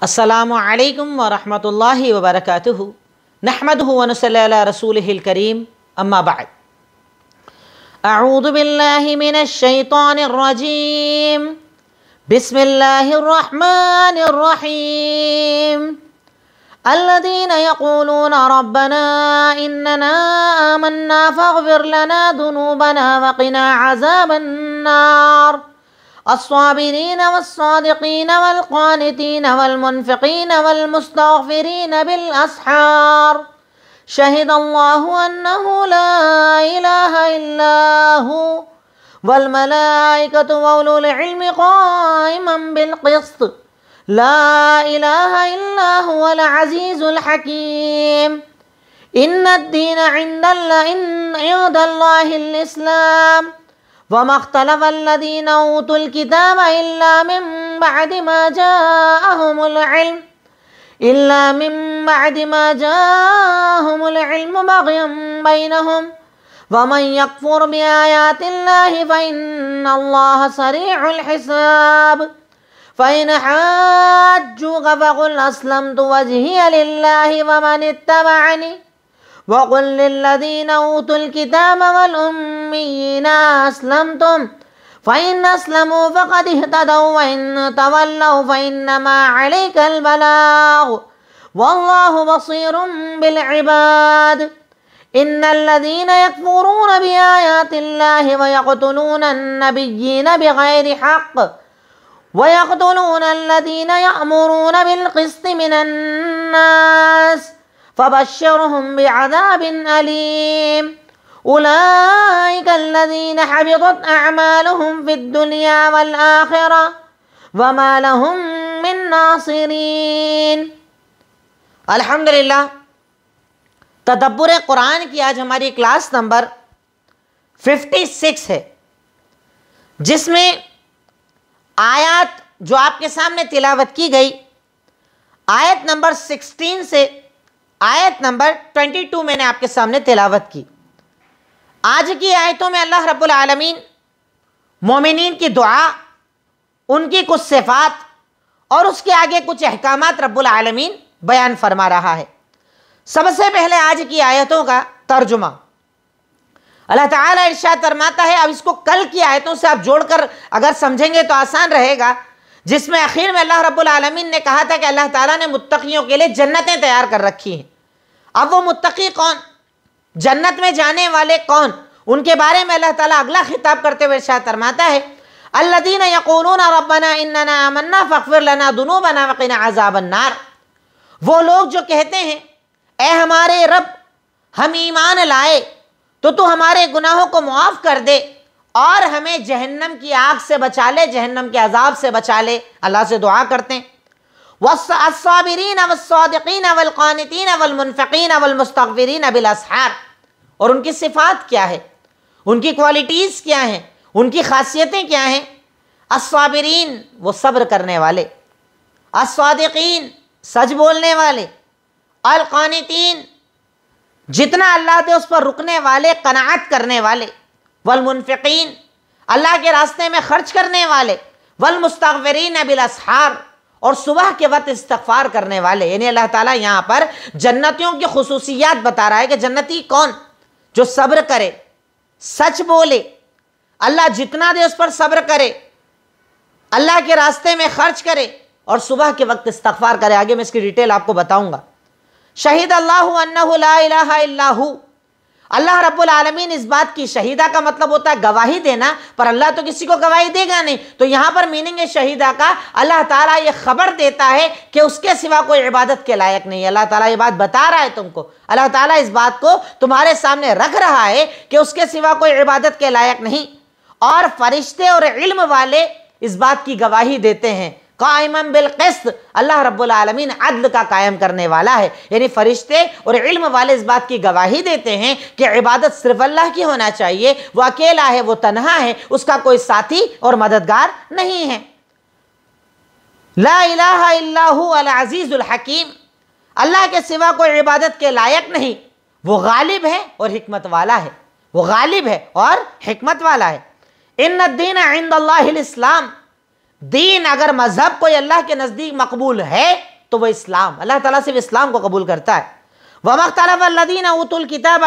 السلام عليكم ورحمة الله وبركاته نحمده ونصلي على رسوله الكريم أما بعد أعوذ بالله من الشيطان الرجيم بسم الله الرحمن الرحيم الذين يقولون ربنا إننا آمنا فاغفر لنا ذنوبنا وقنا عذاب النار الصابرين والصادقين والقانتين والمنفقين والمستغفرين بالأسحار شهد الله أنه لا إله إلا هو والملائكة وأولو العلم قائما بالقسط لا إله إلا هو العزيز الحكيم إن الدين عند الله, عند الله الإسلام وما اختلف الذين أوتوا الكتاب إلا من بعد ما جاءهم العلم إلا من بعد ما جاءهم العلم بغيا بينهم ومن يكفر بآيات الله فإن الله سريع الحساب فإن حاجوك فقل أسلمت وجهي لله ومن اتبعني وقل للذين أوتوا الكتاب والأميين أسلمتم فإن أسلموا فقد اهتدوا وإن تولوا فإنما عليك البلاغ والله بصير بالعباد إن الذين يكفرون بآيات الله ويقتلون النبيين بغير حق ويقتلون الذين يأمرون بالقسط من الناس ۖ فبشرهم بعذاب أليم أولئك الذين حبطت أعمالهم في الدنيا والآخرة وما لهم من नासिरीन अल्हम्दुलिल्लाह तदब्बर कुरान की आज हमारी क्लास नंबर 56 है जिसमें आयत जो आपके सामने तिलावत की गई आयत नंबर 16 से आयत नंबर 22 मैंने आपके सामने तिलावत की आज की आयतों में अल्लाह रब्बुल आलमीन मोमिन की दुआ उनकी कुछ सिफात और उसके आगे कुछ अहकाम रब्बुल आलमीन बयान फरमा रहा है सबसे पहले आज की आयतों का तर्जुमा अल्लाह ताला इरशाद फरमाता है अब इसको कल की आयतों से आप जोड़कर अगर समझेंगे तो आसान रहेगा जिसमें आखिर में अल्लाह रब्बुल आलमीन ने कहा था कि अल्लाह ताला ने मुत्तकियों के लिए जन्नतें तैयार कर रखी हैं अब वो मुतकी कौन जन्नत में जाने वाले कौन उनके बारे में अल्लाह ताला अगला खिताब करते हुए शाह फरमाता है अल्लादीन यकून रबना इन्ना अमन्ना फ़खर लना दुनू बना वकीन आज़ाबन्नार वो लोग जो कहते हैं ए हमारे रब हम ईमान लाए तो तू हमारे गुनाहों को मुआफ़ कर दे और हमें जहन्नम की आग से बचा ले जहन्नम के अजाब से बचा ले अल्लाह से दुआ करते हैं वसाबिरीन अवसदीन वलकानतीन वलमनफ़ीन वलमस्तफ़रीन अबिलसहार और उनकी सिफ़ात क्या है उनकी क्वालिटीज़ क्या हैं उनकी खासियतें क्या हैं असाबरीन वो सब्र करने वाले असादिकीन सच बोलने वाले अलकानतीन जितना अल्लाह दे उस पर रुकने वाले कनात करने वाले वलमुनफ़ीन अल्लाह के रास्ते में खर्च करने वाले वलमस्तवरीन अबिलसहार और सुबह के वक्त इस्तफार करने वाले यानी अल्लाह ताला यहां पर जन्नतियों की खसूसियात बता रहा है कि जन्नती कौन जो सब्र करे सच बोले अल्लाह जितना दे उस पर सब्र करे अल्लाह के रास्ते में खर्च करे और सुबह के वक्त इस्तफार करे आगे मैं इसकी डिटेल आपको बताऊंगा शहीद अल्लाह अल्लाह रब्बुल आलमीन इस बात की शहीदा का मतलब होता है गवाही देना पर अल्लाह तो किसी को गवाही देगा नहीं तो यहाँ पर मीनिंग है शहीदा का अल्लाह ताला ये खबर देता है कि उसके सिवा कोई इबादत के लायक नहीं अल्लाह ताला ये बात बता रहा है तुमको अल्लाह ताला इस बात को तुम्हारे सामने रख रहा है कि उसके सिवा कोई इबादत के लायक नहीं और फरिश्ते और इल्म वाले इस बात की गवाही देते हैं कायम किस्त अल्लाह रबालमीन अदल का कायम करने वाला है यानी फरिश्ते और इल्म वाले इस बात की गवाही देते हैं कि इबादत सिर्फ अल्लाह की होना चाहिए वह अकेला है वो तनहा है उसका कोई साथी और मददगार नहीं है लाजीज़ुल हकीम अल्लाह के सिवा कोई इबादत के लायक नहीं वो गालिब है और हमत वाला है वो गालिब है और हमत वाला है इन दीन इंद इस्लाम दीन अगर मजहब कोई अल्लाह के नज़दीक मकबूल है तो वह इस्लाम अल्लाह ताला सिर्फ इस्लाम को कबूल करता है वमकतलफ़ीन उतुल किताब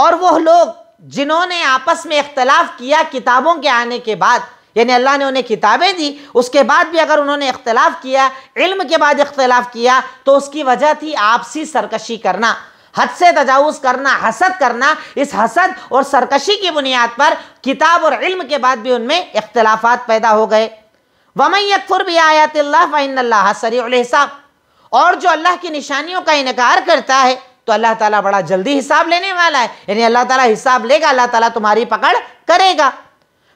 और वह लोग जिन्होंने आपस में इख्तलाफ किया किताबों के आने के बाद यानी अल्लाह ने उन्हें किताबें दी उसके बाद भी अगर उन्होंने इख्तलाफ किया इल्म के बाद इख्तलाफ किया तो उसकी वजह थी आपसी सरकशी करना हद से तजावज़ करना हसद करना इस हसद और सरकशी की बुनियाद पर किताब और इल्म के बाद भी उनमें इख्तलाफात पैदा हो गए वमई यकफुर भी आयात फ़ैन सरीसाब और जो अल्लाह की निशानियों का इनकार करता है तो अल्लाह ताला बड़ा जल्दी हिसाब लेने वाला है यानी अल्लाह ताला हिसाब लेगा अल्लाह ताला तुम्हारी पकड़ करेगा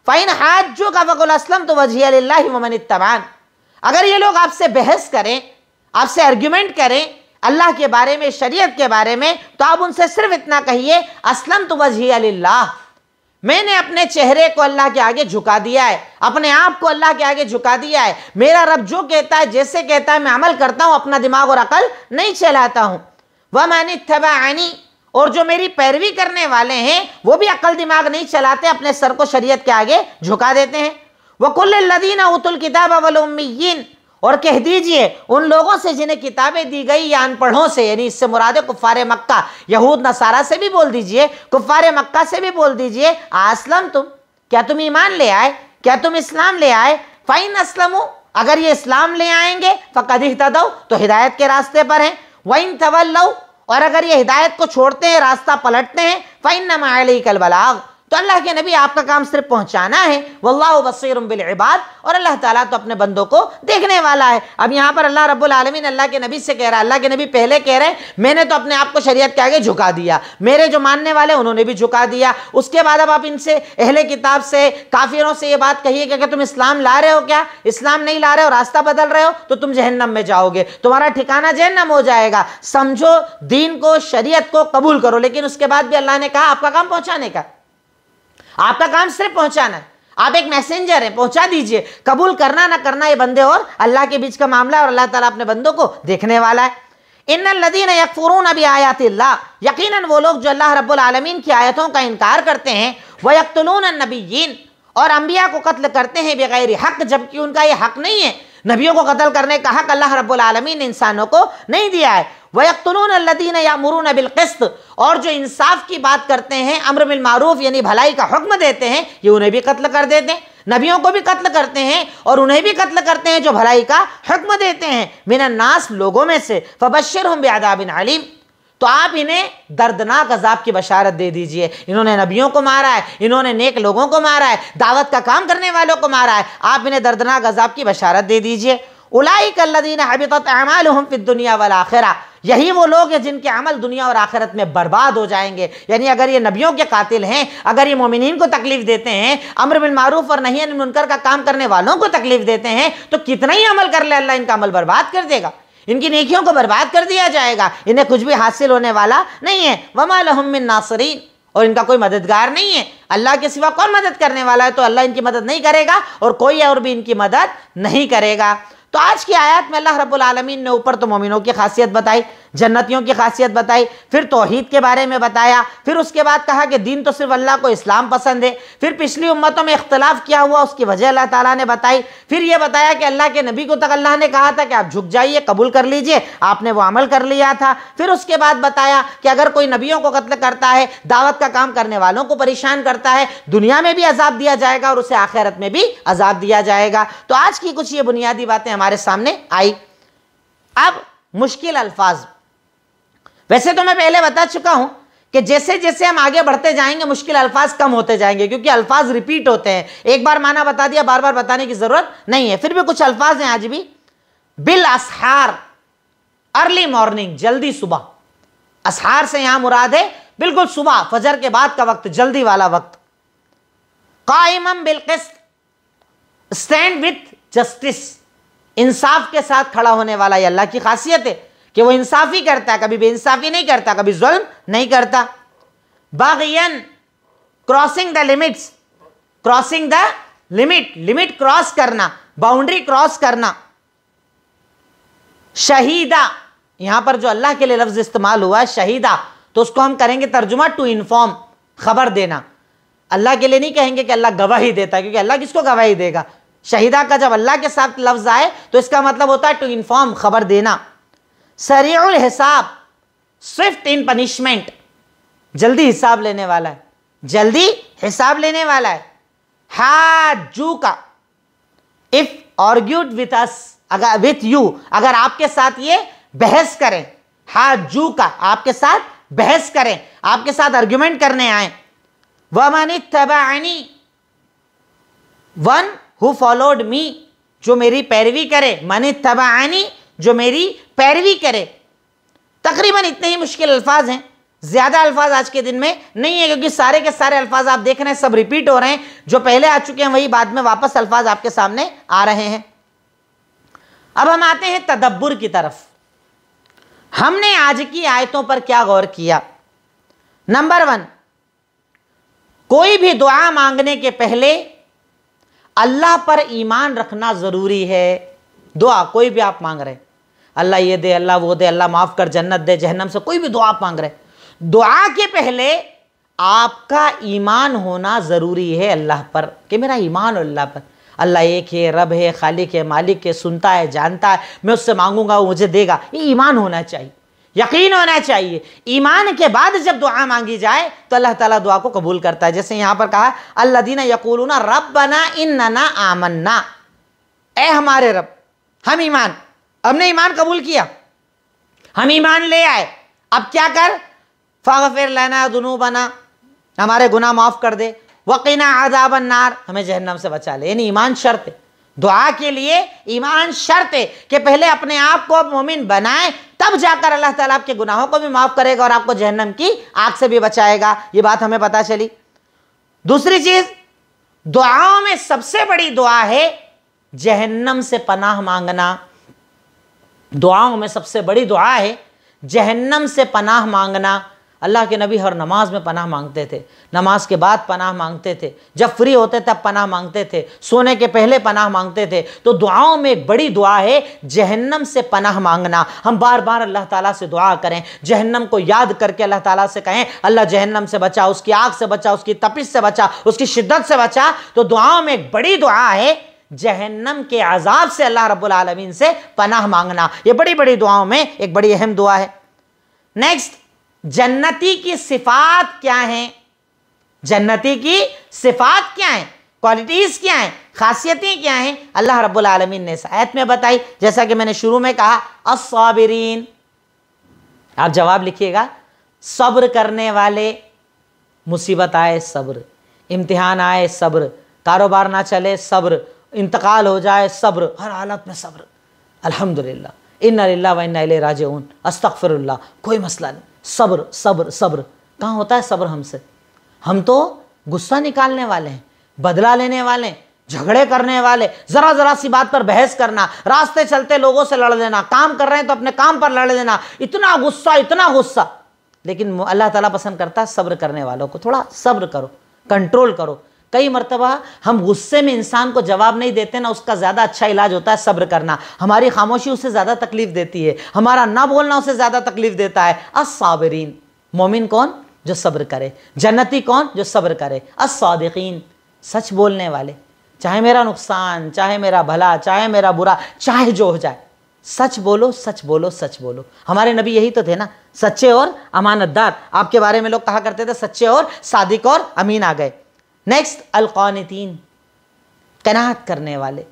फ़ाइन हाथ जो का वकुल असलम तो वजी वमन तबान अगर ये लोग आपसे बहस करें आपसे आर्ग्यूमेंट करें अल्लाह के बारे में शरीयत के बारे में तो आप उनसे सिर्फ इतना कहिए असलम तो वजी अल्लाह मैंने अपने चेहरे को अल्लाह के आगे झुका दिया है अपने आप को अल्लाह के आगे झुका दिया है मेरा रब जो कहता है जैसे कहता है मैं अमल करता हूँ अपना दिमाग और अकल नहीं चलाता हूँ वह मैंने आनी और जो मेरी पैरवी करने वाले हैं वो भी अकल दिमाग नहीं चलाते अपने सर को शरीयत के आगे झुका देते हैं वकुल्लदीन उतुल किताब अवलुम्मीन और कह दीजिए उन लोगों से जिन्हें किताबें दी गई या अनपढ़ों से यानी इससे मुरादे कुफ़ार मक्का यहूद नसारा से भी बोल दीजिए कुफ़ार मक्का से भी बोल दीजिए आसलम तुम क्या तुम ईमान ले आए क्या तुम इस्लाम ले आए फ़ाइन असलम अगर ये इस्लाम ले आएंगे फ़कद तो हिदायत के रास्ते पर हैं वइन तवल और अगर ये हिदायत को छोड़ते हैं रास्ता पलटते हैं फ़ाइन नमाली कल बलाग तो अल्लाह के नबी आपका काम सिर्फ पहुंचाना है वल्लाह बसर इबाद और अल्लाह ताला तो अपने बंदों को देखने वाला है अब यहाँ पर अल्लाह रब्बुल आलमीन अल्लाह के नबी से कह रहा है अल्लाह के नबी पहले कह रहे हैं मैंने तो अपने आप को शरीयत के आगे झुका दिया मेरे जो मानने वाले उन्होंने भी झुका दिया उसके बाद अब आप इनसे अहले किताब से काफिरों से ये बात कहिए कि अगर तुम इस्लाम ला रहे हो क्या इस्लाम नहीं ला रहे हो रास्ता बदल रहे हो तो तुम जहन्नम में जाओगे तुम्हारा ठिकाना जहन्नम हो जाएगा समझो दीन को शरीयत को कबूल करो लेकिन उसके बाद भी अल्लाह ने कहा आपका काम पहुंचाने का आपका काम सिर्फ पहुंचाना है आप एक मैसेंजर हैं पहुंचा दीजिए कबूल करना ना करना ये बंदे और अल्लाह के बीच का मामला और अल्लाह ताला अपने बंदों को देखने वाला है इन लदीन यकफरून अभी आयात यकीन वो लोग जो अल्लाह रब्बुल आलमीन की आयतों का इनकार करते हैं वह यकतलून नबीन और अम्बिया को कत्ल करते हैं बगैर हक जबकि उनका ये हक नहीं है नबियों को कत्ल करने का हक अल्लाह रबालमीन इंसानों को नहीं दिया है वयकतलून अल्लदीन या बिल किस्त और जो इंसाफ की बात करते हैं अम्र बिलमारूफ यानी भलाई का हुक्म देते हैं ये उन्हें भी कत्ल कर देते हैं नबियों को भी कत्ल करते हैं और उन्हें भी कत्ल करते हैं जो भलाई का हुक्म देते हैं मिनन्नास लोगों में से फबशर हम बेदाबिन आलिम तो आप इन्हें दर्दनाक अजाब की बशारत दे दीजिए इन्होंने नबियों को मारा है इन्होंने नेक लोगों को मारा है दावत का काम करने वालों को मारा है आप इन्हें दर्दनाक अजाब की बशारत दे दीजिए उलाईकल्लिन हबीत अमाल फिर दुनिया वाला आखिरा यही वो लोग हैं जिनके अमल दुनिया और आखिरत में बर्बाद हो जाएंगे यानी अगर ये नबियों के कातिल हैं अगर ये मोमिन को तकलीफ देते हैं अमर बिन मारूफ और नहीं मुनकर का काम करने वालों को तकलीफ देते हैं तो कितना ही अमल कर ले अल्लाह इनका अमल बर्बाद कर देगा इनकी नेकियों को बर्बाद कर दिया जाएगा इन्हें कुछ भी हासिल होने वाला नहीं है वमा लहमिन नासरीन और इनका कोई मददगार नहीं है अल्लाह के सिवा कौन मदद करने वाला है तो अल्लाह इनकी मदद नहीं करेगा और कोई और भी इनकी मदद नहीं करेगा तो आज की आयत में अल्लाह रब्बुल आलमीन ने ऊपर तो मोमिनों की खासियत बताई जन्नतियों की खासियत बताई फिर तोहहीद के बारे में बताया फिर उसके बाद कहा कि दीन तो सिर्फ अल्लाह को इस्लाम पसंद है फिर पिछली उम्मतों में इख्तलाफ किया हुआ उसकी वजह अल्लाह ताला ने बताई फिर यह बताया कि अल्लाह के नबी को तक अल्लाह ने कहा था कि आप झुक जाइए कबूल कर लीजिए आपने वो अमल कर लिया था फिर उसके बाद बताया कि अगर कोई नबियों को कत्ल करता है दावत का काम करने वालों को परेशान करता है दुनिया में भी अजाब दिया जाएगा और उसे आखिरत में भी अजाब दिया जाएगा तो आज की कुछ ये बुनियादी बातें हमारे हमारे सामने आई अब मुश्किल अल्फाज वैसे तो मैं पहले बता चुका हूं कि जैसे जैसे हम आगे बढ़ते जाएंगे मुश्किल अल्फाज कम होते जाएंगे क्योंकि अल्फाज रिपीट होते हैं एक बार माना बता दिया बार बार बताने की ज़रूरत नहीं है फिर भी कुछ अल्फाज हैं आज भी बिल असहार अर्ली मॉर्निंग जल्दी सुबह असहार से यहां मुराद है बिल्कुल सुबह फजर के बाद का वक्त जल्दी वाला वक्त कायम बिलकिस्त स्टैंड विथ जस्टिस इंसाफ के साथ खड़ा होने वाला ये अल्लाह की खासियत है कि वो इंसाफ़ी करता है कभी इंसाफी नहीं करता कभी जुल्म नहीं करता बागियन crossing the limits crossing the limit limit cross करना बाउंड्री क्रॉस करना शहीदा यहां पर जो अल्लाह के लिए लफ्ज इस्तेमाल हुआ है शहीदा तो उसको हम करेंगे तर्जुमा टू इन्फॉर्म खबर देना अल्लाह के लिए नहीं कहेंगे कि अल्लाह गवाही देता है क्योंकि अल्लाह किसको गवाही देगा शहीदा का जब अल्लाह के साथ लफ्ज़ आए तो इसका मतलब होता है टू इन्फॉर्म खबर देना सरियल हिसाब स्विफ्ट इन पनिशमेंट जल्दी हिसाब लेने वाला है जल्दी हिसाब लेने वाला है हा जू का इफ ऑर्ग्यूड विथ अस अगर विथ यू अगर आपके साथ ये बहस करें हा जू का आपके साथ बहस करें आपके साथ आर्ग्यूमेंट करने आए वमन तबाह वन हु फॉलोड मी जो मेरी पैरवी करे मन तबाहानी जो मेरी पैरवी करे तकरीबन इतने ही मुश्किल अल्फाज हैं ज़्यादा अल्फाज आज के दिन में नहीं है क्योंकि सारे के सारे अल्फाज आप देख रहे हैं सब रिपीट हो रहे हैं जो पहले आ चुके हैं वही बाद में वापस अल्फाज आपके सामने आ रहे हैं अब हम आते हैं तदब्बर की तरफ हमने आज की आयतों पर क्या गौर किया नंबर वन कोई भी दुआ मांगने के पहले अल्लाह पर ईमान रखना ज़रूरी है दुआ कोई भी आप मांग रहे अल्लाह ये दे अल्लाह वो दे अल्लाह माफ़ कर जन्नत दे जहनम से कोई भी दुआ आप मांग रहे दुआ के पहले आपका ईमान होना ज़रूरी है अल्लाह पर कि मेरा ईमान अल्लाह पर अल्लाह एक है रब है खालिक है मालिक है सुनता है जानता है मैं उससे मांगूंगा वो मुझे देगा ये ईमान होना चाहिए यकीन होना चाहिए ईमान के बाद जब दुआ मांगी जाए तो अल्लाह ताला दुआ को कबूल करता है जैसे यहां पर कहा अल्लाह दीना यकूलना रब बना इन आमन्ना ए हमारे रब हम ईमान हमने ईमान कबूल किया हम ईमान ले आए अब क्या कर फिर लेना दुनू बना हमारे गुना माफ़ कर दे वकीना आजाब नार हमें जहन्नम से बचा ले यानी ईमान शर्त दुआ के लिए ईमान शर्त है कि पहले अपने आप को मोमिन बनाए तब जाकर अल्लाह ताला आपके गुनाहों को भी माफ़ करेगा और आपको जहन्नम की आग से भी बचाएगा ये बात हमें पता चली दूसरी चीज़ दुआओं में सबसे बड़ी दुआ है जहन्नम से पनाह मांगना दुआओं में सबसे बड़ी दुआ है जहन्नम से पनाह मांगना अल्लाह के नबी हर नमाज में पनाह मांगते थे नमाज के बाद पनाह मांगते थे जब फ्री होते तब पनाह मांगते थे सोने के पहले पनाह मांगते थे तो दुआओं में एक बड़ी दुआ है जहन्नम से पनाह मांगना हम बार बार अल्लाह ताला से दुआ करें जहन्नम को याद करके अल्लाह ताला से कहें अल्लाह जहन्नम से बचा उसकी आग से बचा उसकी तपिश से बचा उसकी शिद्दत से बचा तो दुआओं में एक बड़ी दुआ है जहन्नम के आज़ाब से अल्लाह रब्बुल आलमीन से पनाह मांगना ये बड़ी बड़ी दुआओं में एक बड़ी अहम दुआ है नेक्स्ट जन्नती की सिफात क्या हैं जन्नती की सिफात क्या हैं क्वालिटीज़ क्या हैं खासियतें क्या हैं अल्लाह रब्बुल आलमीन ने आयत में बताई जैसा कि मैंने शुरू में कहा असाबरीन आप जवाब लिखिएगा सब्र करने वाले मुसीबत आए सब्र इम्तिहान आए सब्र कारोबार ना चले सब्र इंतकाल हो जाए सब्र हर हालत में सब्र अल्हम्दुलिल्लाह इन व वन राज अस्तफ़िरल्ला कोई मसला नहीं सब्र सब्र सब्र कहाँ होता है सब्र हमसे हम तो गुस्सा निकालने वाले हैं बदला लेने वाले हैं झगड़े करने वाले जरा जरा सी बात पर बहस करना रास्ते चलते लोगों से लड़ देना काम कर रहे हैं तो अपने काम पर लड़ देना इतना गुस्सा इतना गुस्सा लेकिन अल्लाह ताला पसंद करता है सब्र करने वालों को थोड़ा सब्र करो कंट्रोल करो कई मरतबा हम गुस्से में इंसान को जवाब नहीं देते ना उसका ज़्यादा अच्छा इलाज होता है सब्र करना हमारी खामोशी उसे ज़्यादा तकलीफ़ देती है हमारा ना बोलना उसे ज़्यादा तकलीफ़ देता है असाबरीन मोमिन कौन जो सब्र करे जन्नती कौन जो सब्र करे असादकिन सच बोलने वाले चाहे मेरा नुकसान चाहे मेरा भला चाहे मेरा बुरा चाहे जो हो जाए सच बोलो सच बोलो सच बोलो हमारे नबी यही तो थे ना सच्चे और अमानतदार आपके बारे में लोग कहा करते थे सच्चे और सादिक और अमीन आ गए नेक्स्ट अलकानतीन कनात करने वाले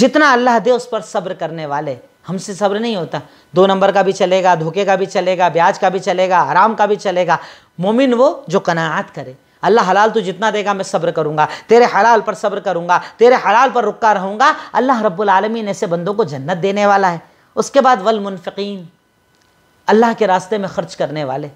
जितना अल्लाह दे उस पर सब्र करने वाले हमसे सब्र नहीं होता दो नंबर का भी चलेगा धोखे का भी चलेगा ब्याज का भी चलेगा आराम का भी चलेगा मोमिन वो जो कनात करे अल्लाह हलाल तो जितना देगा मैं सब्र करूंगा तेरे हलाल पर सब्र करूंगा तेरे हलाल पर रुका रहूँगा अल्लाह रब्बालमीन ऐसे बंदों को जन्नत देने वाला है उसके बाद वलमनफ़ीन अल्लाह के रास्ते में खर्च करने वाले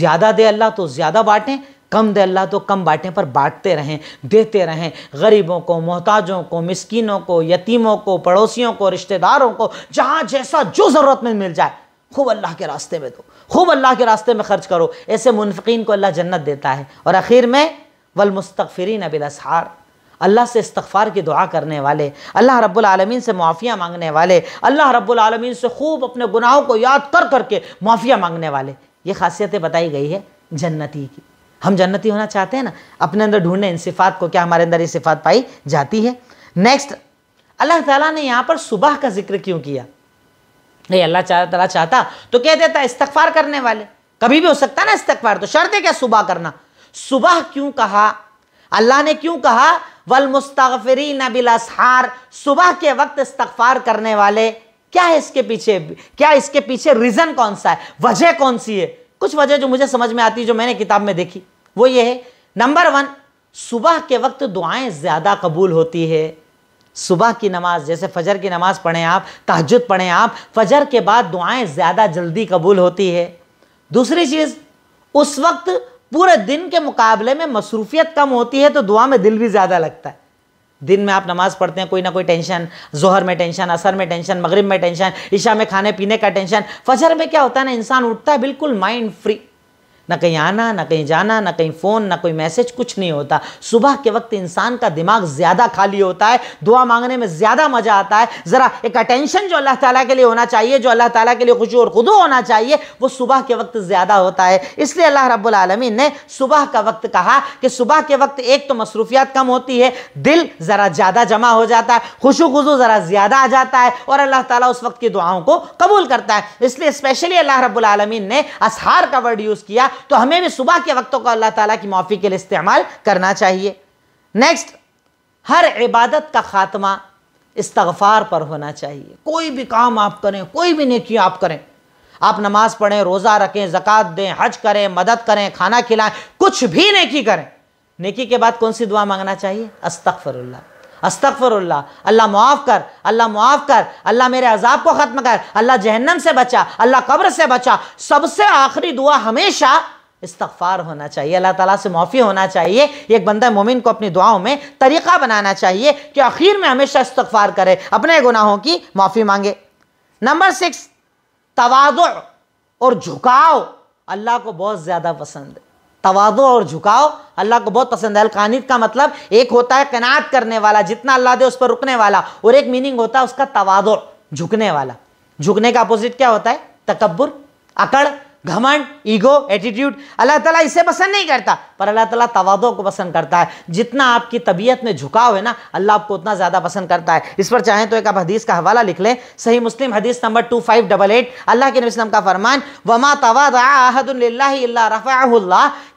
ज़्यादा दे अल्लाह तो ज़्यादा बाँटें कम दे अल्लाह तो कम बांटें पर बाँटते रहें देते रहें गरीबों को मोहताजों को मिसकिनों को यतीमों को पड़ोसियों को रिश्तेदारों को जहाँ जैसा जो ज़रूरतमंद मिल जाए खूब अल्लाह के रास्ते में दो खूब अल्लाह के रास्ते में खर्च करो ऐसे मुनफिन को अल्लाह जन्नत देता है और आखिर में वलमुस्तफ़रीन असहार अल्लाह से इस्तफ़ार की दुआ करने वाले अल्लाह रब्बुल से माफ़िया मांगने वाले अल्लाह रब्बुल से खूब अपने गुनाहों को याद कर करके माफ़िया मांगने वाले ये खासियतें बताई गई है जन्नती की हम जन्नती होना चाहते हैं ना अपने अंदर ढूंढने इन सिफात को क्या हमारे अंदर ये सिफात पाई जाती है नेक्स्ट अल्लाह ताला ने यहाँ पर सुबह का जिक्र क्यों किया नहीं अल्लाह तला चाहता तो कह देता इस्तफार करने वाले कभी भी हो सकता है ना इस्तफार तो शर्त है क्या सुबह करना सुबह क्यों कहा अल्लाह ने क्यों कहा वल मुस्तफ़री नबिलसहार सुबह के वक्त इस्तफार करने वाले क्या है इसके पीछे क्या इसके पीछे रीज़न कौन सा है वजह कौन सी है कुछ वजह जो मुझे समझ में आती है जो मैंने किताब में देखी वो ये है नंबर वन सुबह के वक्त दुआएं ज़्यादा कबूल होती है सुबह की नमाज जैसे फजर की नमाज पढ़ें आप तहजद पढ़ें आप फजर के बाद दुआएं ज़्यादा जल्दी कबूल होती है दूसरी चीज़ उस वक्त पूरे दिन के मुकाबले में मसरूफियत कम होती है तो दुआ में दिल भी ज़्यादा लगता है दिन में आप नमाज़ पढ़ते हैं कोई ना कोई टेंशन जोहर में टेंशन असर में टेंशन मगरिब में टेंशन ईशा में खाने पीने का टेंशन फजर में क्या होता है ना इंसान उठता है बिल्कुल माइंड फ्री ना कहीं आना ना कहीं जाना ना कहीं फ़ोन ना कोई मैसेज कुछ नहीं होता सुबह के वक्त इंसान का दिमाग ज़्यादा खाली होता है दुआ मांगने में ज़्यादा मज़ा आता है ज़रा एक अटेंशन जो अल्लाह ताला के लिए होना चाहिए जो अल्लाह ताला के लिए खुशी और खुदू होना चाहिए वो सुबह के वक्त ज़्यादा होता है इसलिए अल्लाह रब्बुल आलमीन ने सुबह का वक्त कहा कि सुबह के वक्त एक तो मसरूफियात कम होती है दिल ज़रा ज़्यादा जमा हो जाता है खुशू खुशू ज़रा ज़्यादा आ जाता है और अल्लाह ताला उस वक्त की दुआओं को कबूल करता है इसलिए स्पेशली अल्लाह रब्बुल आलमीन ने असहार का वर्ड यूज़ किया तो हमें भी सुबह के वक्तों को अल्लाह ताला की माफ़ी के लिए इस्तेमाल करना चाहिए नेक्स्ट हर इबादत का ख़ात्मा इस्तगफार पर होना चाहिए कोई भी काम आप करें कोई भी नेकी आप करें आप नमाज पढ़ें रोज़ा रखें जक़ात दें हज करें मदद करें खाना खिलाएं कुछ भी नेकी करें नेकी के बाद कौन सी दुआ मांगना चाहिए अस्तफ़रल्ला अस्तफर अल्लाह मुआफ़ कर अल्लाह मुआफ़ कर अल्लाह मेरे अजाब को ख़त्म कर अल्लाह जहन्नम से बचा अल्लाह कब्र से बचा सबसे आखिरी दुआ हमेशा इस्तफ़ार होना चाहिए अल्लाह ताला से माफ़ी होना चाहिए एक बंदा मोमिन को अपनी दुआओं में तरीक़ा बनाना चाहिए कि आखिर में हमेशा इस्तफ़ार करे अपने गुनाहों की माफ़ी मांगे नंबर सिक्स तवाज़ और झुकाव अल्लाह को बहुत ज़्यादा पसंद है तोज़ो और झुकाव अल्लाह को बहुत पसंद है अलकानित का मतलब एक होता है कनात करने वाला जितना अल्लाह दे उस पर रुकने वाला और एक मीनिंग होता है उसका तोज़ो झुकने वाला झुकने का अपोजिट क्या होता है तकबर अकड़ घमंड ईगो एटीट्यूड अल्लाह ताला इसे पसंद नहीं करता पर अल्लाह ताला तवादों को पसंद करता है जितना आपकी तबीयत में झुकाव है ना अल्लाह आपको उतना ज़्यादा पसंद करता है इस पर चाहें तो एक आप हदीस का हवाला लिख लें सही मुस्लिम हदीस number two five double eight अल्लाह के नबीम का फरमान वमा तवादला रफा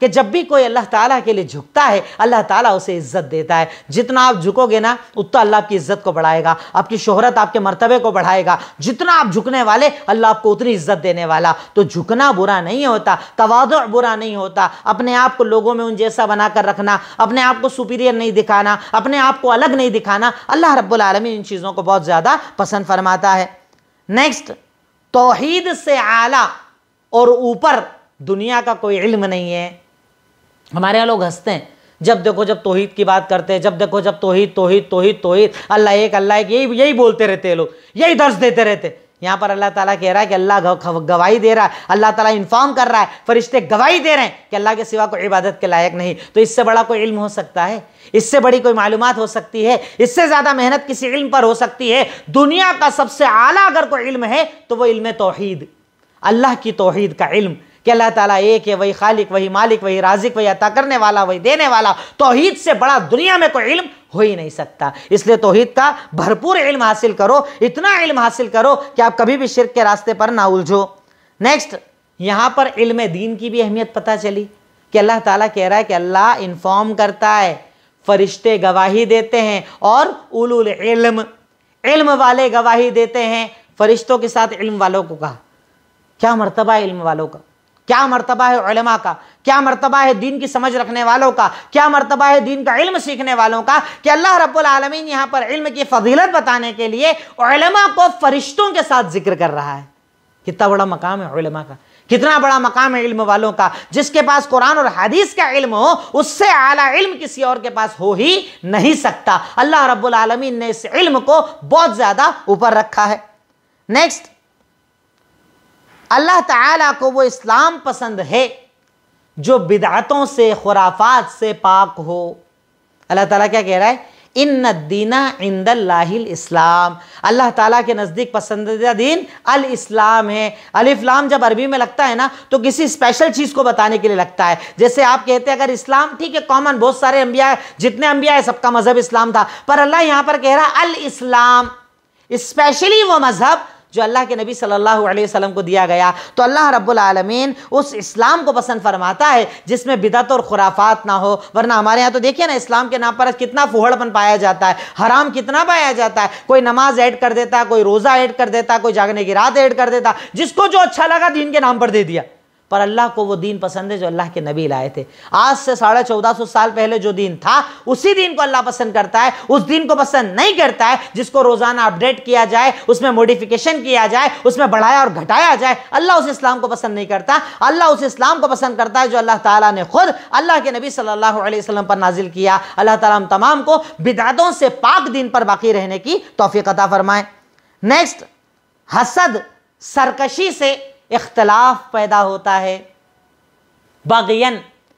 कि जब भी कोई अल्लाह तला के लिए झुकता है अल्लाह ताला उसे इज्जत देता है जितना आप झुकोगे ना उतना अल्लाह आपकी इज्जत को बढ़ाएगा आपकी शोहरत आपके मरतबे को बढ़ाएगा जितना आप झुकने वाले अल्लाह आपको उतनी इज्जत देने वाला तो झुकना बुरा नहीं होता तवाद बुरा नहीं होता अपने आप को लोगों में उन जैसा बना कर रखना अपने आप को सुपीरियर नहीं दिखाना अपने आप को अलग नहीं दिखाना अल्लाह रब्बुलमी इन चीज़ों को बहुत ज़्यादा पसंद फरमाता है नेक्स्ट तोहद से आला और ऊपर दुनिया का कोई इल्म नहीं है हमारे यहाँ लोग हंसते हैं जब देखो जब तोहहीद की बात करते हैं जब देखो जब तोहहीद तोहहीद तोहहीद तोहहीद अल्लाह एक अल्लाह एक यही यही बोलते रहते हैं लोग यही दर्ज देते रहते यहाँ पर अल्लाह ताला कह रहा है कि अल्लाह गवाही दे रहा है अल्लाह ताला इन्फॉर्म कर रहा है फरिश्ते गवाही दे रहे हैं कि अल्लाह के सिवा कोई इबादत के लायक नहीं तो इससे बड़ा कोई इल्म हो सकता है इससे बड़ी कोई मालूम हो सकती है इससे ज़्यादा मेहनत किसी इल्म पर हो सकती है दुनिया का सबसे आला अगर कोई इल्म है तो वो इल्म तोहद अल्लाह की तोहद का इल्म कि अल्लाह ताला एक है वही खालिक वही मालिक वही राजिक वही अता करने वाला वही देने वाला तोहहीद से बड़ा दुनिया में कोई इल्म हो ही नहीं सकता इसलिए तोहहीद का भरपूर इल्म हासिल करो इतना इल्म हासिल करो कि आप कभी भी शिरक के रास्ते पर ना उलझो नेक्स्ट यहाँ पर इल्म दीन की भी अहमियत पता चली कि अल्लाह ताला कह रहा है कि अल्लाह इन्फॉर्म करता है फरिश्ते गवाही देते हैं और उलूल इल्म इल्म वाले गवाही देते हैं फरिश्तों के साथ इल्म वालों को कहा क्या है इल्म वालों का क्या मरतबा है उलमा का क्या मरतबा है दीन की समझ रखने वालों का क्या मरतबा है दीन का इल्म सीखने वालों का कि अल्लाह रब्बुल आलमीन यहाँ पर इल्म की फजीलत बताने के लिए उलमा को फरिश्तों के साथ जिक्र कर रहा है कितना बड़ा मकाम है उलमा का कितना बड़ा मकाम है इल्म वालों का जिसके पास कुरान और हदीस का इल्म हो उससे आला इल्म किसी और के पास हो ही नहीं सकता अल्लाह रब्बुल आलमीन ने इस इल्म को बहुत ज़्यादा ऊपर रखा है नेक्स्ट अल्लाह ताला को वो इस्लाम पसंद है जो बिदातों से खुराफात से पाक हो अल्लाह ताला क्या कह रहा है इन दीना इंद इस्लाम अल्लाह ताला के नज़दीक पसंदीदा दीन अल इस्लाम है इस्लाम जब अरबी में लगता है ना तो किसी स्पेशल चीज़ को बताने के लिए लगता है जैसे आप कहते हैं अगर इस्लाम ठीक है कॉमन बहुत सारे अम्बिया जितने अम्बिया है सबका मज़हब इस्लाम था पर अल्लाह यहाँ पर कह रहा अल इस्लाम स्पेशली वो मज़हब जो अल्लाह के नबी सल्लल्लाहु अलैहि वसल्लम को दिया गया तो अल्लाह रब्बुल आलमीन उस इस्लाम को पसंद फरमाता है जिसमें बिदत और खुराफात ना हो वरना हमारे यहाँ तो देखिए ना इस्लाम के नाम पर कितना फोहड़पन पाया जाता है हराम कितना पाया जाता है कोई नमाज ऐड कर देता है कोई रोज़ा ऐड कर देता कोई जागने की रात ऐड कर देता जिसको जो अच्छा लगा दीन के नाम पर दे दिया पर अल्लाह को वो दीन पसंद है जो अल्लाह के नबी लाए थे आज से साढ़े चौदह सौ साल पहले जो दीन था उसी दीन को अल्लाह पसंद करता है उस दीन को पसंद नहीं करता है जिसको रोज़ाना अपडेट किया जाए उसमें मॉडिफिकेशन किया जाए उसमें बढ़ाया और घटाया जाए अल्लाह उस इस्लाम को पसंद नहीं करता अल्लाह उस इस्लाम को पसंद करता है जो अल्लाह तला ने खुद अल्लाह के नबी सल्लल्लाहु पर नाजिल किया अल्लाह ताला तमाम को बिदादों से पाक दिन पर बाकी रहने की तोफ़ी अता फरमाए नेक्स्ट हसद सरकशी से इख्तलाफ पैदा होता है बागियन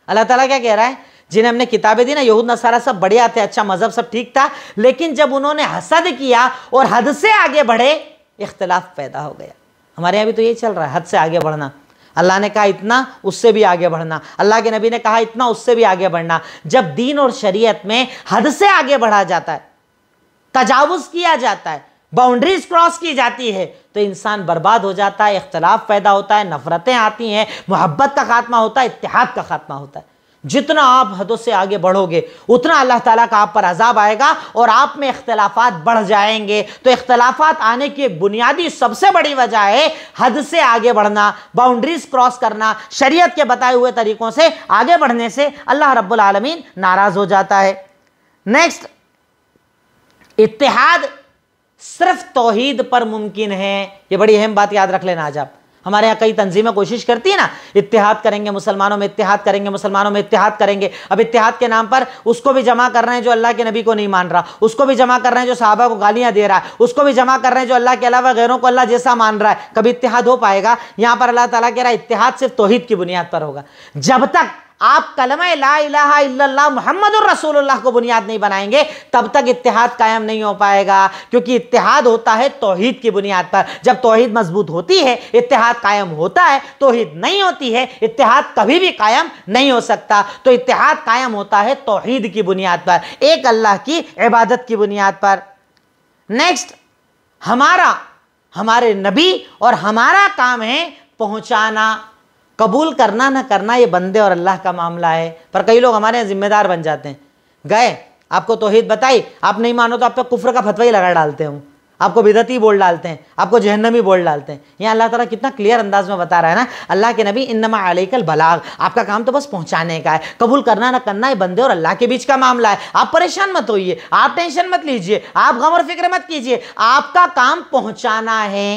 अल्लाह ताला क्या कह रहा है जिन्हें हमने किताबें दी ना यहूद नसारा सब बढ़िया थे अच्छा मज़हब सब ठीक था लेकिन जब उन्होंने हसद किया और हद से आगे बढ़े इख्तलाफ पैदा हो गया हमारे यहाँ भी तो ये चल रहा है हद से आगे बढ़ना अल्लाह ने कहा इतना उससे भी आगे बढ़ना अल्लाह के नबी ने कहा इतना उससे भी आगे बढ़ना जब दीन और शरीयत में हद से आगे बढ़ा जाता है तजावुज किया जाता है बाउंड्रीज क्रॉस की जाती है तो इंसान बर्बाद हो जाता है इख्तलाफ पैदा होता है नफ़रतें आती हैं मोहब्बत का खात्मा होता है इतिहाद का खात्मा होता है जितना आप हदों से आगे बढ़ोगे उतना अल्लाह ताला का आप पर अजाब आएगा और आप में इख्तलाफात बढ़ जाएंगे तो इख्तलाफात आने की बुनियादी सबसे बड़ी वजह है हद से आगे बढ़ना बाउंड्रीज क्रॉस करना शरीयत के बताए हुए तरीक़ों से आगे बढ़ने से अल्लाह रब्बुल आलमीन नाराज़ हो जाता है नेक्स्ट इतिहाद सिर्फ तोहीद पर मुमकिन है ये बड़ी अहम बात याद रख लेना आज आप हमारे यहाँ कई तंजीमें कोशिश करती हैं ना इतिहाद करेंगे मुसलमानों में इतिहाद करेंगे मुसलमानों में इतिहाद करेंगे अब इतिहाद के नाम पर उसको भी जमा कर रहे हैं जो अल्लाह के नबी को नहीं मान रहा उसको भी जमा कर रहे हैं जो साहबा को गालियाँ दे रहा है उसको भी जमा कर रहे हैं जो अल्लाह के अलावा गैरों को अल्लाह जैसा मान रहा है कभी इतिहाद हो पाएगा यहाँ पर अल्लाह तला कह रहा है इतिहाद सिर्फ तोहहीद की बुनियाद पर होगा जब तक आप कलम ला मोहम्मद रसूलुल्लाह को बुनियाद नहीं बनाएंगे तब तक इतिहाद कायम नहीं हो पाएगा क्योंकि इतिहाद होता है तोहहीद की बुनियाद पर जब तोहहीद मजबूत होती है इतिहाद कायम होता है तोहहीद नहीं होती है इतिहाद कभी भी कायम नहीं हो सकता तो इतिहाद कायम होता है तोहहीद की बुनियाद पर एक अल्लाह की इबादत की बुनियाद पर नेक्स्ट हमारा हमारे नबी और हमारा काम है पहुंचाना कबूल करना ना करना ये बंदे और अल्लाह का मामला है पर कई लोग हमारे ज़िम्मेदार बन जाते हैं गए आपको तोहहीद बताई आप नहीं मानो तो आप पे कुफर का फतवा ही लगा डालते हूँ आपको बिदती बोल डालते हैं आपको जहनमी बोल डालते हैं यहाँ अल्लाह ताला कितना क्लियर अंदाज में बता रहा है ना अल्लाह के नबी इनमा अलैकल बलाग आपका काम तो बस पहुँचाने का है कबूल करना ना करना है बंदे और अल्लाह के बीच का मामला है आप परेशान मत होइए आप टेंशन मत लीजिए आप गम और फिक्र मत कीजिए आपका काम पहुँचाना है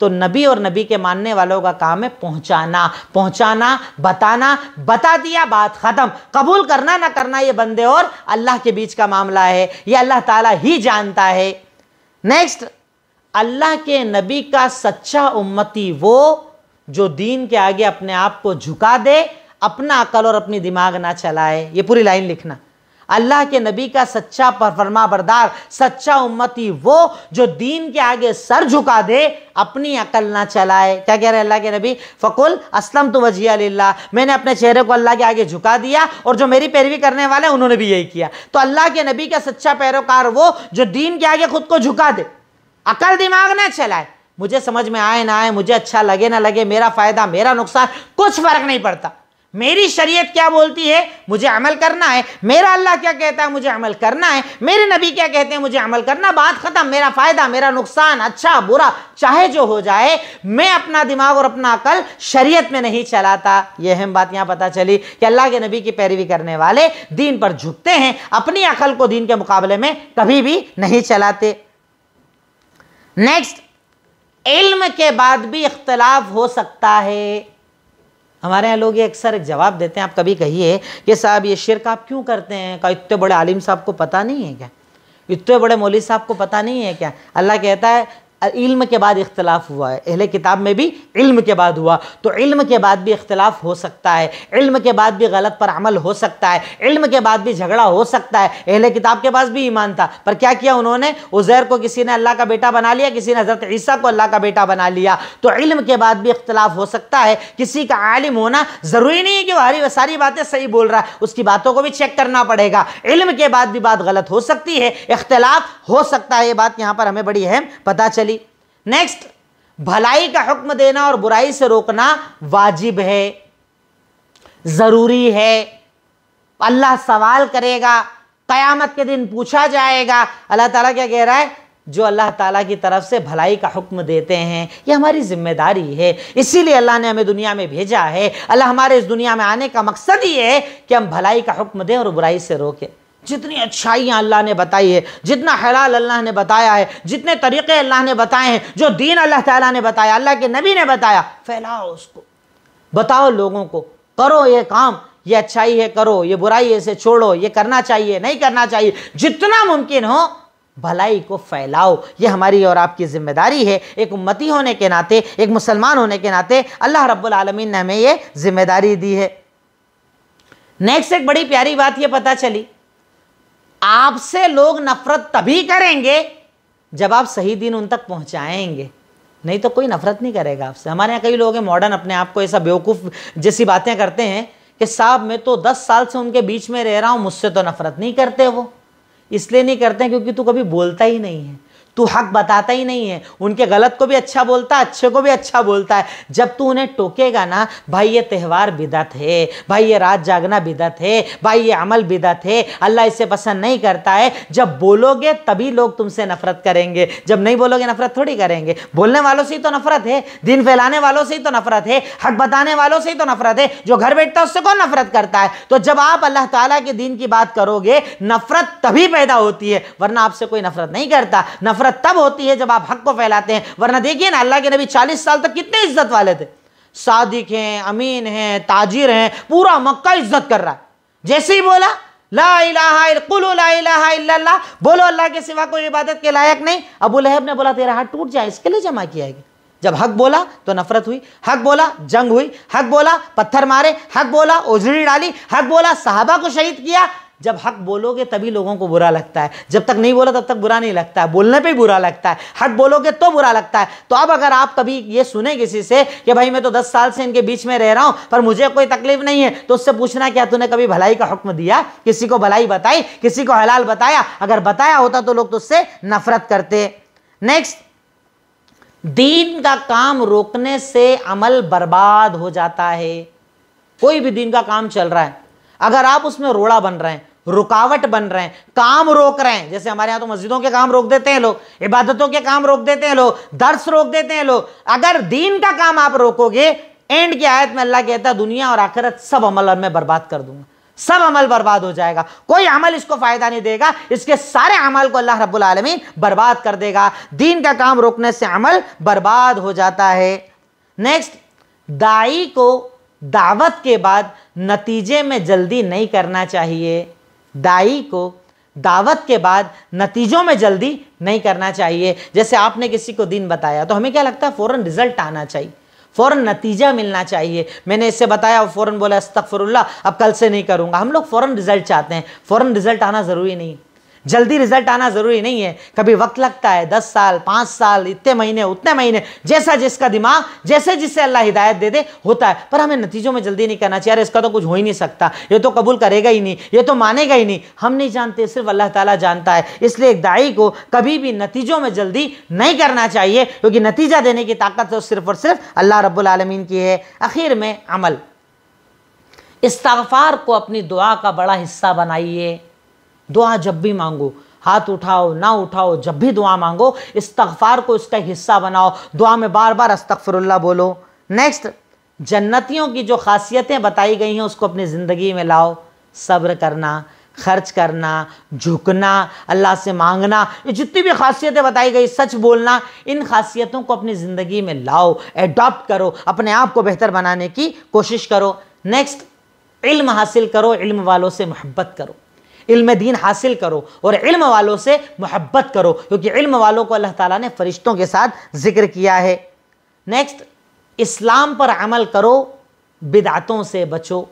तो नबी और नबी के मानने वालों का काम है पहुंचाना पहुंचाना बताना बता दिया बात ख़त्म कबूल करना ना करना ये बंदे और अल्लाह के बीच का मामला है ये अल्लाह ताला ही जानता है नेक्स्ट अल्लाह के नबी का सच्चा उम्मती वो जो दीन के आगे अपने आप को झुका दे अपना अकल और अपनी दिमाग ना चलाए ये पूरी लाइन लिखना अल्लाह के नबी का सच्चा परफरमा बरदार सच्चा उम्मती वो जो दीन के आगे सर झुका दे अपनी अकल ना चलाए क्या कह रहे अल्लाह के नबी फ़कुल असलम तो वजिया मैंने अपने चेहरे को अल्लाह के आगे झुका दिया और जो मेरी पैरवी करने वाले उन्होंने भी यही किया तो अल्लाह के नबी का सच्चा पैरोकार वो जो दीन के आगे खुद को झुका दे अकल दिमाग ना चलाए मुझे समझ में आए ना आए मुझे अच्छा लगे ना लगे मेरा फ़ायदा मेरा नुकसान कुछ फ़र्क नहीं पड़ता मेरी शरीयत क्या बोलती है मुझे अमल करना है मेरा अल्लाह क्या कहता है मुझे अमल करना है मेरे नबी क्या कहते हैं मुझे अमल करना बात ख़त्म मेरा फ़ायदा मेरा नुकसान अच्छा बुरा चाहे जो हो जाए मैं अपना दिमाग और अपना अकल शरीयत में नहीं चलाता यह अहम बात यहां पता चली कि अल्लाह के नबी की पैरवी करने वाले दीन पर झुकते हैं अपनी अकल को दीन के मुकाबले में कभी भी नहीं चलाते नेक्स्ट इल्म के बाद भी इख्तलाफ हो सकता है हमारे यहाँ लोग ये अक्सर एक जवाब देते हैं आप कभी कहिए कि साहब ये शिरक आप क्यों करते हैं का इतने बड़े आलिम साहब को पता नहीं है क्या इतने बड़े मौली साहब को पता नहीं है क्या अल्लाह कहता है इल्म के बाद इख्तलाफ हुआ है अहले किताब में भी इल्म के बाद हुआ तो इल्म के बाद भी इख्तलाफ हो सकता है इल्म के बाद भी गलत पर अमल हो सकता है इल्म के बाद भी झगड़ा हो सकता है अहले किताब के पास भी ईमान था पर क्या किया उन्होंने उज़ैर को किसी ने अल्लाह का बेटा बना लिया किसी ने हज़रत ईसा को अल्लाह का बेटा बना लिया तो इल्म के बाद भी इख्तलाफ हो सकता है किसी का आलिम होना ज़रूरी नहीं है कि वह सारी बातें सही बोल रहा है उसकी बातों को भी चेक करना पड़ेगा इल्म के बाद भी बात गलत हो सकती है इख्तलाफ हो सकता है ये बात यहाँ पर हमें बड़ी अहम पता चली नेक्स्ट भलाई का हुक्म देना और बुराई से रोकना वाजिब है ज़रूरी है अल्लाह सवाल करेगा क़यामत के दिन पूछा जाएगा अल्लाह ताला क्या कह रहा है जो अल्लाह ताला की तरफ से भलाई का हुक्म देते हैं ये हमारी जिम्मेदारी है इसीलिए अल्लाह ने हमें दुनिया में भेजा है अल्लाह हमारे इस दुनिया में आने का मकसद ही है कि हम भलाई का हुक्म दें और बुराई से रोकें जितनी अच्छाइयाँ अल्लाह ने बताई है जितना हलाल अल्लाह ने बताया है जितने तरीक़े अल्लाह ने बताए हैं जो दीन अल्लाह ताला ने बताया अल्लाह के नबी ने बताया फैलाओ उसको बताओ लोगों को करो ये काम ये अच्छाई है करो ये बुराई है इसे छोड़ो ये करना चाहिए नहीं करना चाहिए जितना मुमकिन हो भलाई को फैलाओ ये हमारी और आपकी ज़िम्मेदारी है एक उम्मती होने के नाते एक मुसलमान होने के नाते अल्लाह रब्बुल आलमीन ने हमें ये ज़िम्मेदारी दी है नेक्स्ट एक बड़ी प्यारी बात ये पता चली आपसे लोग नफरत तभी करेंगे जब आप सही दिन उन तक पहुंचाएंगे नहीं तो कोई नफरत नहीं करेगा आपसे हमारे यहाँ कई लोग हैं मॉडर्न अपने आप को ऐसा बेवकूफ़ जैसी बातें करते हैं कि साहब मैं तो दस साल से उनके बीच में रह रहा हूँ मुझसे तो नफरत नहीं करते वो इसलिए नहीं करते क्योंकि तू कभी बोलता ही नहीं है तू हक बताता ही नहीं है उनके गलत को भी अच्छा बोलता है अच्छे को भी अच्छा बोलता है जब तू उन्हें टोकेगा ना भाई ये त्यौहार बिदत है भाई ये रात जागना बिदत है भाई ये अमल बिदत है अल्लाह इसे पसंद नहीं करता है जब बोलोगे तभी लोग तुमसे नफरत करेंगे जब नहीं बोलोगे नफरत थोड़ी करेंगे बोलने वालों से ही तो नफरत है दिन फैलाने वालों से ही तो नफरत है हक बताने वालों से ही तो नफरत है जो घर बैठता है उससे कौन नफरत करता है तो जब आप अल्लाह ताला के दिन की बात करोगे नफरत तभी पैदा होती है वरना आपसे कोई नफरत नहीं करता नफरत इज्जत तब होती है जब आप हक को फैलाते हैं वरना देखिए ना अल्लाह के नबी चालीस साल तक कितने इज्जत वाले थे सादिक हैं अमीन हैं ताजिर हैं पूरा मक्का इज्जत कर रहा है जैसे ही बोला ला इलाहा बोलो अल्लाह के सिवा कोई इबादत के लायक नहीं अबू लहब ने बोला तेरा हाथ टूट जाए इसके लिए जमा किया है जब हक बोला तो नफरत हुई हक बोला जंग हुई हक बोला पत्थर मारे हक बोला ओझड़ी डाली हक बोला साहबा को शहीद किया जब हक बोलोगे तभी लोगों को बुरा लगता है जब तक नहीं बोला तब तक बुरा नहीं लगता है बोलने पे बुरा लगता है हक बोलोगे तो बुरा लगता है तो अब अगर आप कभी ये सुने किसी से कि भाई मैं तो दस साल से इनके बीच में रह रहा हूँ पर मुझे कोई तकलीफ नहीं है तो उससे पूछना क्या तूने कभी भलाई का हुक्म दिया किसी को भलाई बताई किसी को हलाल बताया अगर बताया होता तो लोग तुझसे नफरत करते नेक्स्ट दीन का काम रोकने से अमल बर्बाद हो जाता है कोई भी दीन का काम चल रहा है अगर आप उसमें रोड़ा बन रहे हैं रुकावट बन रहे हैं काम रोक रहे हैं जैसे हमारे यहाँ तो मस्जिदों के काम रोक देते हैं लोग इबादतों के काम रोक देते हैं लोग दर्श रोक देते हैं लोग अगर दीन का काम आप रोकोगे एंड की आयत में अल्लाह कहता है दुनिया और आखिरत सब अमल और मैं बर्बाद कर दूंगा सब अमल बर्बाद हो जाएगा कोई अमल इसको फ़ायदा नहीं देगा इसके सारे अमल को अल्लाह रब्बुल आलमीन बर्बाद कर देगा दीन का काम रोकने से अमल बर्बाद हो जाता है नेक्स्ट दाई को दावत के बाद नतीजे में जल्दी नहीं करना चाहिए दाई को दावत के बाद नतीजों में जल्दी नहीं करना चाहिए जैसे आपने किसी को दिन बताया तो हमें क्या लगता है फ़ौरन रिजल्ट आना चाहिए फ़ौरन नतीजा मिलना चाहिए मैंने इससे बताया और फ़ौरन बोला अस्तफ़रल्ला अब कल से नहीं करूँगा हम लोग फ़ौरन रिज़ल्ट चाहते हैं फ़ौरन रिज़ल्ट आना ज़रूरी नहीं जल्दी रिजल्ट आना ज़रूरी नहीं है कभी वक्त लगता है दस साल पाँच साल इतने महीने उतने महीने जैसा जिसका दिमाग जैसे जिससे अल्लाह हिदायत दे दे होता है पर हमें नतीजों में जल्दी नहीं करना चाहिए इसका तो कुछ हो ही नहीं सकता ये तो कबूल करेगा ही नहीं ये तो मानेगा ही नहीं हम नहीं जानते सिर्फ अल्लाह तला जानता है इसलिए एक दाई को कभी भी नतीजों में जल्दी नहीं करना चाहिए क्योंकि नतीजा देने की ताकत तो सिर्फ और सिर्फ अल्लाह रबालमीन की है आखिर में अमल इस्तफ़ार को अपनी दुआ का बड़ा हिस्सा बनाइए दुआ जब भी मांगो हाथ उठाओ ना उठाओ जब भी दुआ मांगो इस्तगफार को इसका हिस्सा बनाओ दुआ में बार बार अस्तफर बोलो नेक्स्ट जन्नतियों की जो खासियतें बताई गई हैं उसको अपनी ज़िंदगी में लाओ सब्र करना खर्च करना झुकना अल्लाह से मांगना ये जितनी भी खासियतें बताई गई सच बोलना इन खासियतों को अपनी ज़िंदगी में लाओ एडॉप्ट करो अपने आप को बेहतर बनाने की कोशिश करो नेक्स्ट इल्म हासिल करो इल्म वालों से मोहब्बत करो इल्म दीन हासिल करो और इल्म वालों से मोहब्बत करो क्योंकि इल्म वालों को अल्लाह ताला ने फरिश्तों के साथ जिक्र किया है नेक्स्ट इस्लाम पर अमल करो बिदातों से बचो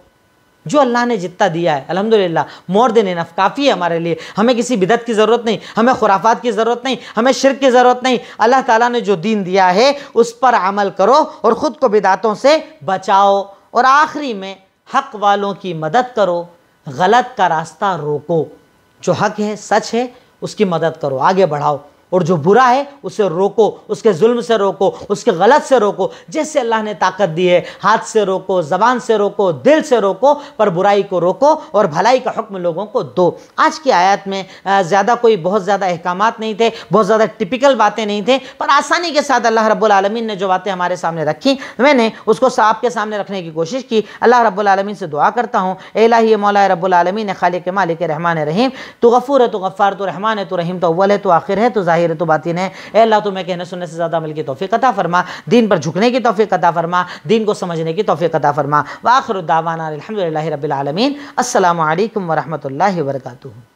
जो अल्लाह ने जितना दिया है अल्हम्दुलिल्लाह मोर देन इनफ काफ़ी है हमारे लिए हमें किसी बिदत की ज़रूरत नहीं हमें खुराफात की ज़रूरत नहीं हमें शिरक की ज़रूरत नहीं अल्लाह ताला ने जो दीन दिया है उस पर अमल करो और ख़ुद को बिदातों से बचाओ और आखिरी में हक वालों की मदद करो गलत का रास्ता रोको जो हक है सच है उसकी मदद करो आगे बढ़ाओ और जो बुरा है उसे रोको उसके जुल्म से रोको उसके गलत से रोको जैसे अल्लाह ने ताकत दी है हाथ से रोको ज़बान से रोको दिल से रोको पर बुराई को रोको और भलाई का हुक्म लोगों को दो आज की आयत में ज़्यादा कोई बहुत ज़्यादा अहकाम नहीं थे बहुत ज़्यादा टिपिकल बातें नहीं थे पर आसानी के साथ अल्लाह रबालमीन ने जो बातें हमारे सामने रखी मैंने उसको साहब के सामने रखने की कोशिश की अल्लाह रबालमीन से दुआ करता हूँ एलाही ही मौला रबालमीन के मालिक रहमान रहीम तो गफ़ूर है तो गफ़ार तो रहमान है तो रहीम तो अव्वल है तो आखिर है तो जाहिर तो बात ने अल्लाह तुम्हें कहने सुनने से ज़्यादा मिल की तोफ़ी कता फरमा दिन पर झुकने की तोफ़ी कता फरमा दिन को समझने की तोफ़ी कता फरमा वाखरुद्दावाना अलहमदिल्ला रबीआलमीन असल वरहमल वर्का